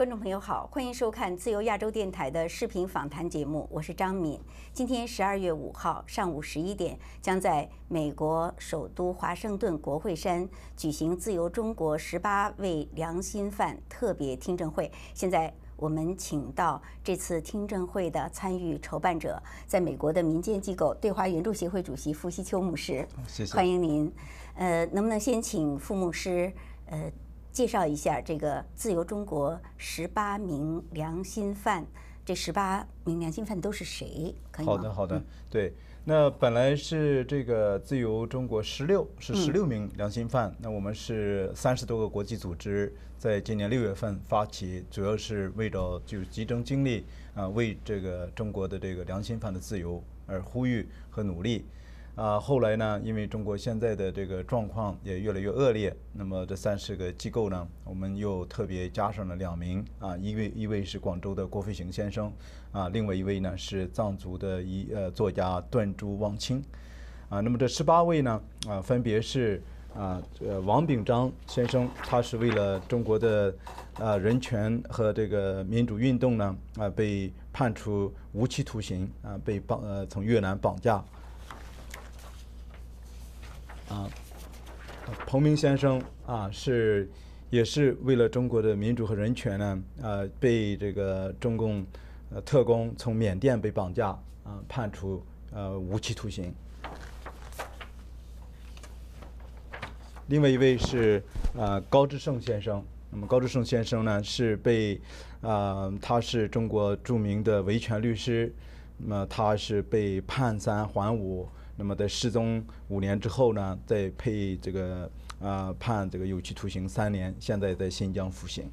观众朋友好，欢迎收看自由亚洲电台的视频访谈节目，我是张敏。今天十二月五号上午十一点，将在美国首都华盛顿国会山举行“自由中国十八位良心犯”特别听证会。现在我们请到这次听证会的参与筹办者，在美国的民间机构对华援助协会主席傅希秋牧师。谢谢。欢迎您。呃，能不能先请傅牧师？呃。介绍一下这个“自由中国”十八名良心犯，这十八名良心犯都是谁？可以吗？好的，好的。对，那本来是这个“自由中国”十六是十六名良心犯，那我们是三十多个国际组织在今年六月份发起，主要是为着就是集中精力啊，为这个中国的这个良心犯的自由而呼吁和努力。啊，后来呢，因为中国现在的这个状况也越来越恶劣，那么这三十个机构呢，我们又特别加上了两名啊，一位一位是广州的郭飞雄先生啊，另外一位呢是藏族的一呃作家段珠旺清啊，那么这十八位呢啊，分别是啊，王炳章先生，他是为了中国的啊人权和这个民主运动呢啊，被判处无期徒刑啊，被绑呃从越南绑架。啊，彭明先生啊，是也是为了中国的民主和人权呢，呃，被这个中共呃特工从缅甸被绑架，啊，判处呃无期徒刑。另外一位是啊高志胜先生，那么高志胜先生呢是被啊，他是中国著名的维权律师，那么他是被判三缓五。那么在失踪五年之后呢，再配这个啊，判这个有期徒刑三年，现在在新疆服刑。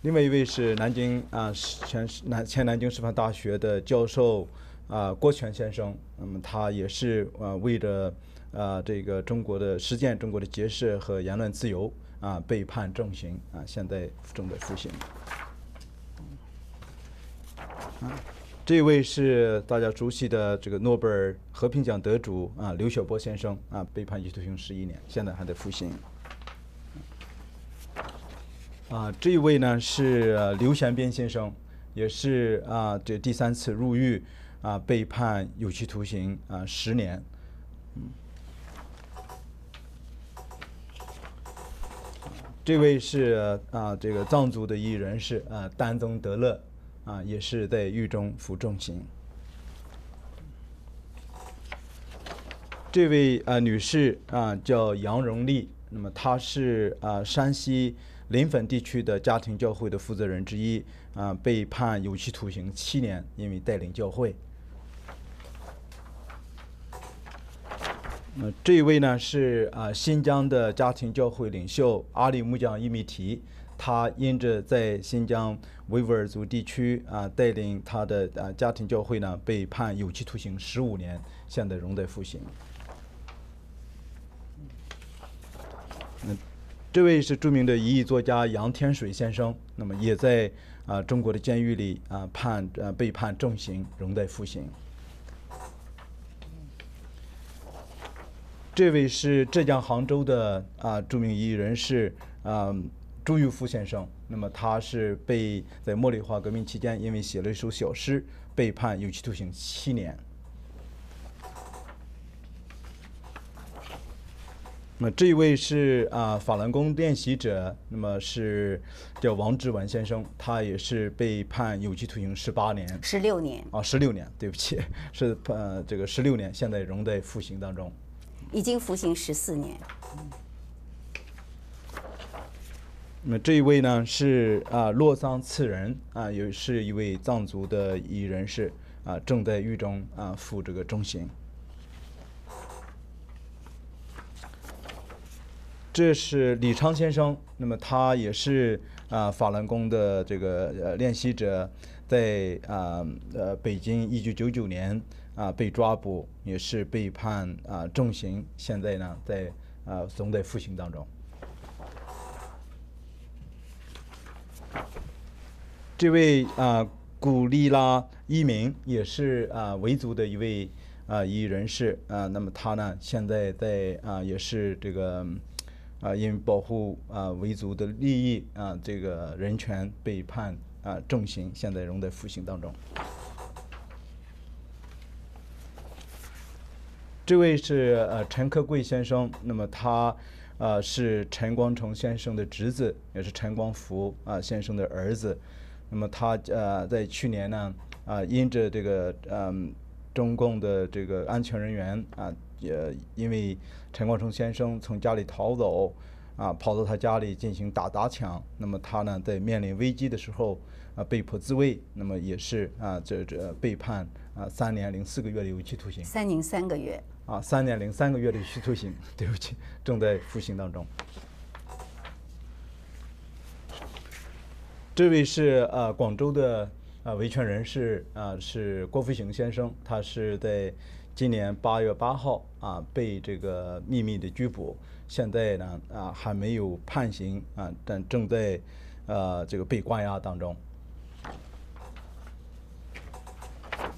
另外一位是南京啊，前南前南京师范大学的教授啊，郭泉先生，那么他也是啊，为着啊，这个中国的实践中国的结社和言论自由啊，被判重刑啊，现在正在服刑。啊。这位是大家熟悉的这个诺贝尔和平奖得主啊，刘晓波先生啊，被判有期徒刑十一年，现在还在服刑。啊，这位呢是刘贤斌先生，也是啊，这第三次入狱啊，被判有期徒刑啊十年。嗯，这位是啊，这个藏族的一人是啊，丹增德勒。啊，也是在狱中服重刑。这位啊女士啊叫杨荣丽，那么她是啊山西临汾地区的家庭教会的负责人之一啊，被判有期徒刑七年，因为带领教会。嗯，这一位呢是啊新疆的家庭教会领袖阿里木江伊米提。他因着在新疆维吾尔族地区啊，带领他的啊家庭教会呢，被判有期徒刑十五年，现在仍在服刑。嗯，这位是著名的异议作家杨天水先生，那么也在啊中国的监狱里啊判啊被判重刑，仍在服刑。这位是浙江杭州的啊著名异议人士啊。朱玉夫先生，那么他是被在茉莉花革命期间，因为写了一首小诗，被判有期徒刑七年。那这位是啊，法兰功练习者，那么是叫王志文先生，他也是被判有期徒刑十八年，十六年啊，十六年，对不起，是呃这个十六年，现在仍在服刑当中，已经服刑十四年。嗯那么这一位呢是啊洛桑次仁啊，也是一位藏族的一人士啊，正在狱中啊服这个重刑。这是李昌先生，那么他也是啊法轮功的这个呃练习者，在啊呃北京一九九九年啊被抓捕，也是被判啊重刑，现在呢在啊总在服刑当中。这位啊古丽拉一明也是啊维族的一位啊异人士啊，那么他呢现在在啊也是这个啊因保护啊维族的利益啊这个人权被判啊重刑，现在仍在服刑当中。这位是呃陈克贵先生，那么他啊是陈光诚先生的侄子，也是陈光福啊先生的儿子。那么他呃，在去年呢，啊，因着这个嗯，中共的这个安全人员啊，也因为陈光诚先生从家里逃走，啊，跑到他家里进行打砸抢，那么他呢，在面临危机的时候，啊，被迫自卫，那么也是啊，这这被判啊三年零四个月的有期徒刑。三年三个月。啊，三年零三个月的有期徒刑，对不起，正在服刑当中。这位是呃广州的呃维权人士啊，是郭飞行先生，他是在今年八月八号啊被这个秘密的拘捕，现在呢啊还没有判刑啊，但正在呃这个被关押当中。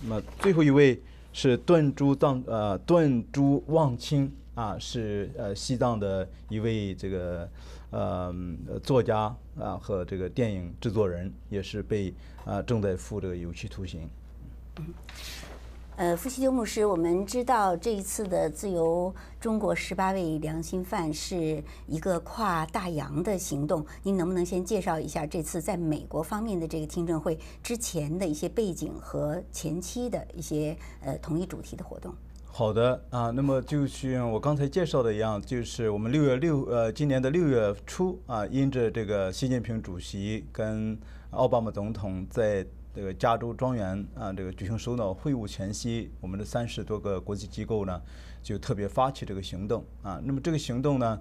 那么最后一位是顿珠藏呃顿珠旺清啊，是呃西藏的一位这个。呃，作家啊和这个电影制作人也是被啊正在服这个有期徒刑。呃，富西修牧师，我们知道这一次的自由中国十八位良心犯是一个跨大洋的行动，您能不能先介绍一下这次在美国方面的这个听证会之前的一些背景和前期的一些呃同一主题的活动？好的啊，那么就像我刚才介绍的一样，就是我们六月六呃，今年的六月初啊，因着这个习近平主席跟奥巴马总统在这个加州庄园啊这个举行首脑会晤前夕，我们的三十多个国际机构呢就特别发起这个行动啊，那么这个行动呢。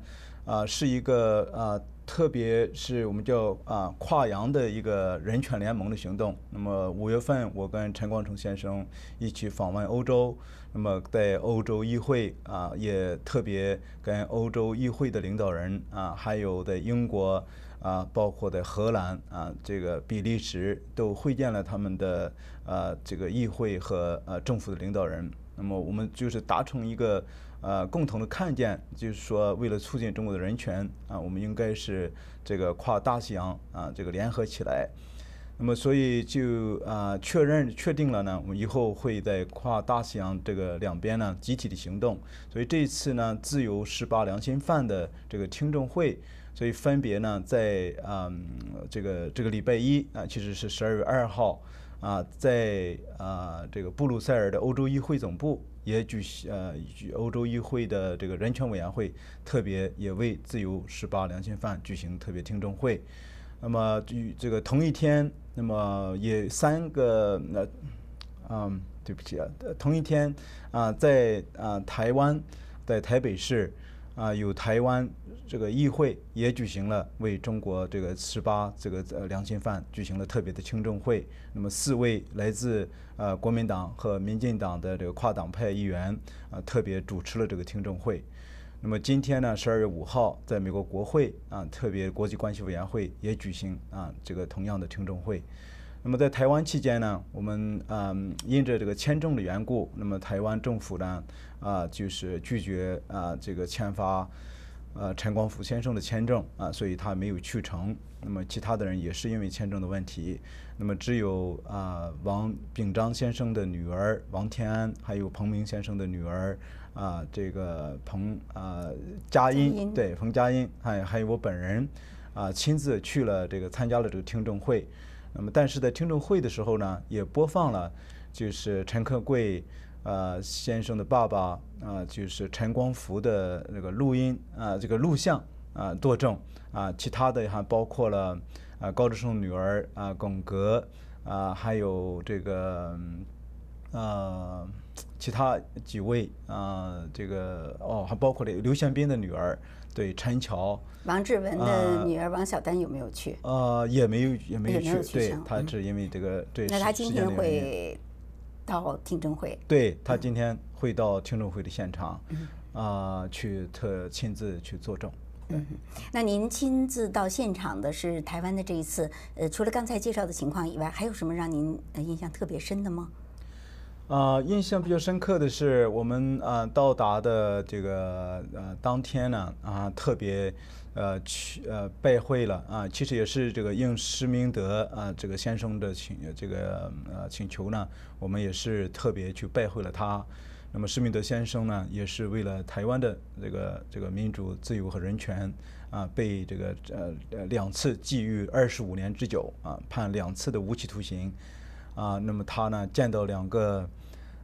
啊，是一个啊，特别是我们叫啊，跨洋的一个人权联盟的行动。那么五月份，我跟陈光诚先生一起访问欧洲。那么在欧洲议会啊，也特别跟欧洲议会的领导人啊，还有在英国啊，包括在荷兰啊，这个比利时，都会见了他们的呃这个议会和呃政府的领导人。那么我们就是达成一个。呃，共同的看见，就是说，为了促进中国的人权啊，我们应该是这个跨大西洋啊，这个联合起来。那么，所以就啊，确认确定了呢，我们以后会在跨大西洋这个两边呢集体的行动。所以这一次呢，自由十八良心犯的这个听证会，所以分别呢在啊这个这个礼拜一啊，其实是十二月二号啊，在啊这个布鲁塞尔的欧洲议会总部。也举行呃，欧洲议会的这个人权委员会特别也为“自由十八良心犯”举行特别听证会。那么与这个同一天，那么也三个那，嗯，对不起啊，同一天啊，在啊台湾，在台北市啊，有台湾。这个议会也举行了为中国这个十八这个呃良心犯举行了特别的听证会。那么四位来自呃国民党和民进党的这个跨党派议员啊，特别主持了这个听证会。那么今天呢，十二月五号，在美国国会啊特别国际关系委员会也举行啊这个同样的听证会。那么在台湾期间呢，我们嗯因着这个签证的缘故，那么台湾政府呢啊就是拒绝啊这个签发。呃，陈光甫先生的签证啊，所以他没有去成。那么其他的人也是因为签证的问题，那么只有啊，王秉章先生的女儿王天安，还有彭明先生的女儿啊，这个彭啊，佳音对，彭佳音，还还有我本人啊，亲自去了这个参加了这个听证会。那么但是在听证会的时候呢，也播放了就是陈克贵。呃，先生的爸爸啊，就是陈光福的那个录音啊，这个录像啊，作证啊，其他的还包括了啊，高志胜女儿啊，巩格啊，还有这个呃，其他几位啊，这个哦，还包括了刘宪斌的女儿，对，陈乔，王志文的女儿王小丹有没有去？呃，也没有，也没有去，对，他是因为这个对。那他今天会？到听证会，对他今天会到听证会的现场，啊，去特亲自去作证。嗯，那您亲自到现场的是台湾的这一次，呃，除了刚才介绍的情况以外，还有什么让您印象特别深的吗？啊，印象比较深刻的是，我们啊到达的这个呃当天呢啊特别呃去呃拜会了啊，其实也是这个应施明德啊这个先生的请这个呃请求呢，我们也是特别去拜会了他。那么施明德先生呢，也是为了台湾的这个这个民主、自由和人权啊，被这个呃两次寄予二十五年之久啊，判两次的无期徒刑啊。那么他呢见到两个。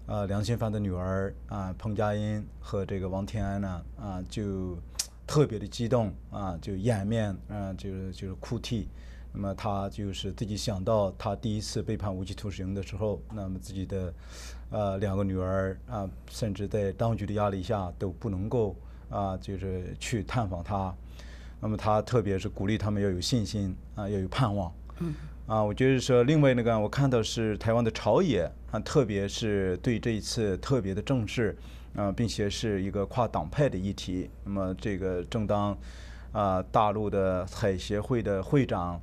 呃，梁新凡的女儿啊，彭佳音和这个王天安呢，啊，就特别的激动啊，就掩面，嗯，就是就是哭泣。那么他就是自己想到他第一次被判无期徒刑的时候，那么自己的呃两个女儿啊，甚至在当局的压力下都不能够啊，就是去探访他。那么他特别是鼓励他们要有信心啊，要有盼望。嗯。啊，我觉得说另外那个，我看到是台湾的朝野。特别是对这一次特别的重视，啊，并且是一个跨党派的议题。那么，这个正当啊，大陆的海协会的会长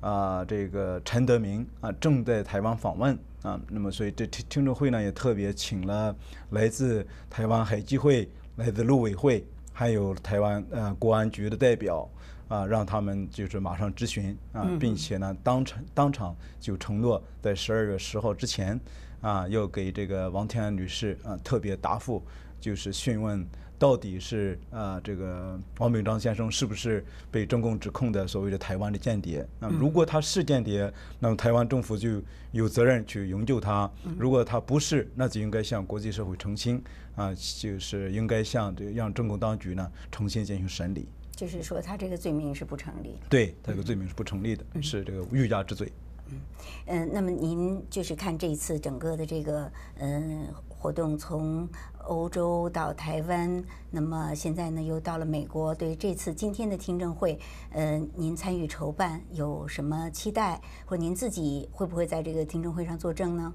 啊，这个陈德明啊，正在台湾访问啊。那么，所以这听听证会呢，也特别请了来自台湾海基会、来自陆委会，还有台湾呃国安局的代表啊，让他们就是马上咨询啊，并且呢，当场当场就承诺在十二月十号之前。啊，要给这个王天安女士啊特别答复，就是询问到底是啊这个王敏章先生是不是被中共指控的所谓的台湾的间谍？那如果他是间谍，那么台湾政府就有责任去营救他；如果他不是，那就应该向国际社会澄清啊，就是应该向这个让中共当局呢重新进行审理。就是说，他这个罪名是不成立。对他这个罪名是不成立的，是这个欲加之罪。嗯，那么您就是看这一次整个的这个嗯活动，从欧洲到台湾，那么现在呢又到了美国。对这次今天的听证会，呃，您参与筹办有什么期待？或您自己会不会在这个听证会上作证呢？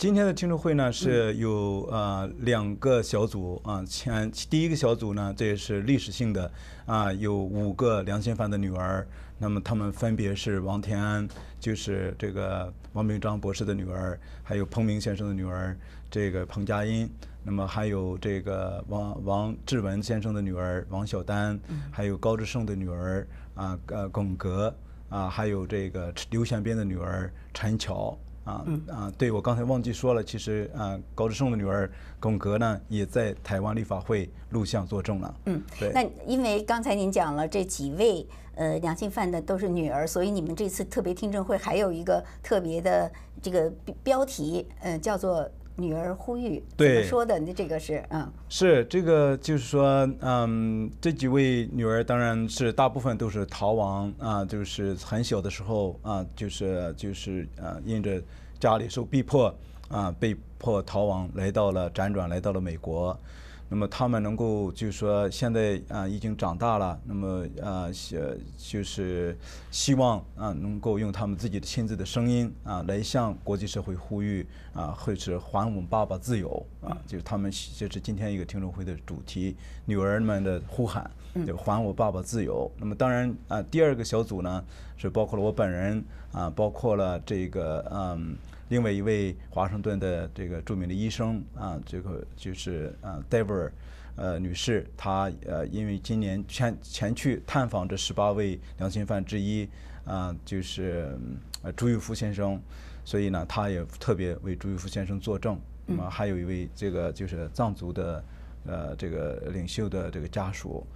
今天的听证会呢是有呃两个小组啊，前第一个小组呢，这也是历史性的啊，有五个良心犯的女儿，那么他们分别是王天安，就是这个王明章博士的女儿，还有彭明先生的女儿，这个彭佳音，那么还有这个王王志文先生的女儿王小丹，还有高志胜的女儿啊，呃巩格啊，还有这个刘宪斌的女儿陈巧啊啊！对，我刚才忘记说了，其实啊，高志胜的女儿巩格呢，也在台湾立法会录像作证了。嗯，对。那因为刚才您讲了这几位呃良性犯的都是女儿，所以你们这次特别听证会还有一个特别的这个标题，嗯，叫做。女儿呼吁说的，你这个是嗯，是这个就是说，嗯，这几位女儿当然是大部分都是逃亡啊，就是很小的时候啊，就是就是呃，因着家里受逼迫啊，被迫逃亡，来到了辗转来到了美国。那么他们能够，就是说，现在啊已经长大了。那么啊，就是希望啊，能够用他们自己的亲自的声音啊，来向国际社会呼吁啊，会是还我们爸爸自由啊。就是他们，这是今天一个听证会的主题，女儿们的呼喊，就还我爸爸自由。那么当然啊，第二个小组呢，是包括了我本人啊，包括了这个嗯。另外一位华盛顿的这个著名的医生啊，这个就是啊戴维尔呃女士，她呃因为今年前前去探访这十八位良心犯之一啊，就是朱玉夫先生，所以呢，她也特别为朱玉夫先生作证。啊，还有一位这个就是藏族的呃这个领袖的这个家属，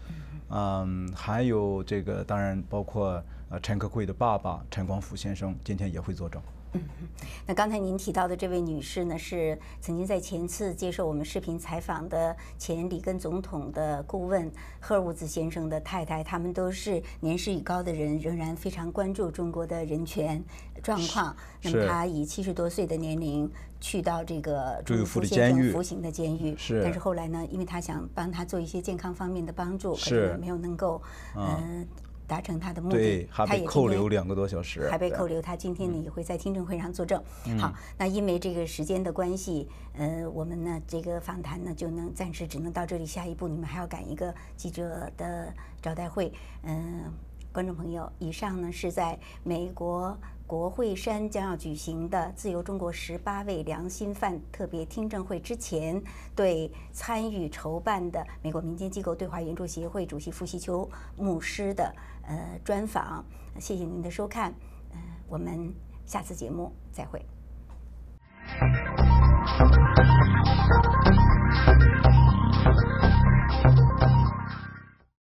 嗯，嗯，还有这个当然包括呃陈克贵的爸爸陈光福先生，今天也会作证。那刚才您提到的这位女士呢，是曾经在前次接受我们视频采访的前里根总统的顾问赫尔伍兹先生的太太。他们都是年事已高的人，仍然非常关注中国的人权状况。那么他以七十多岁的年龄去到这个监狱服刑的监狱，是。但是后来呢，因为他想帮他做一些健康方面的帮助，是，没有能够，嗯。达成他的目的，他被扣留两个多小时，还被扣留。他今天呢也会在听证会上作证。好，那因为这个时间的关系，嗯，我们呢这个访谈呢就能暂时只能到这里。下一步你们还要赶一个记者的招待会。嗯，观众朋友，以上呢是在美国。国会山将要举行的“自由中国十八位良心犯特别听证会”之前，对参与筹办的美国民间机构“对华援助协会”主席傅西秋牧师的呃专访。谢谢您的收看，呃，我们下次节目再会。